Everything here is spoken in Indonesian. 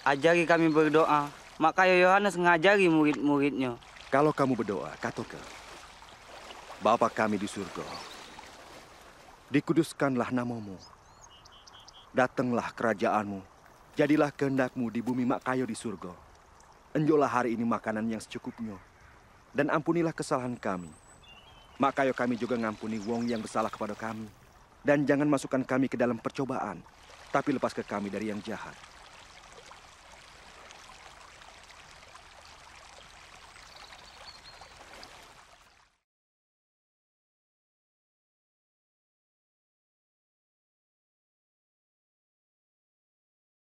Ajari kami berdoa, maka Yohanes ngajari murid-muridnya. Kalau kamu berdoa, katakan, Bapa kami di surga, dikuduskanlah namamu, datanglah kerajaanmu, jadilah kehendakmu di bumi mak kayo di surga. Enjolah hari ini makanan yang secukupnya, dan ampunilah kesalahan kami. Mak kayo kami juga ngampuni wong yang bersalah kepada kami, dan jangan masukkan kami ke dalam percobaan, tapi lepas ke kami dari yang jahat.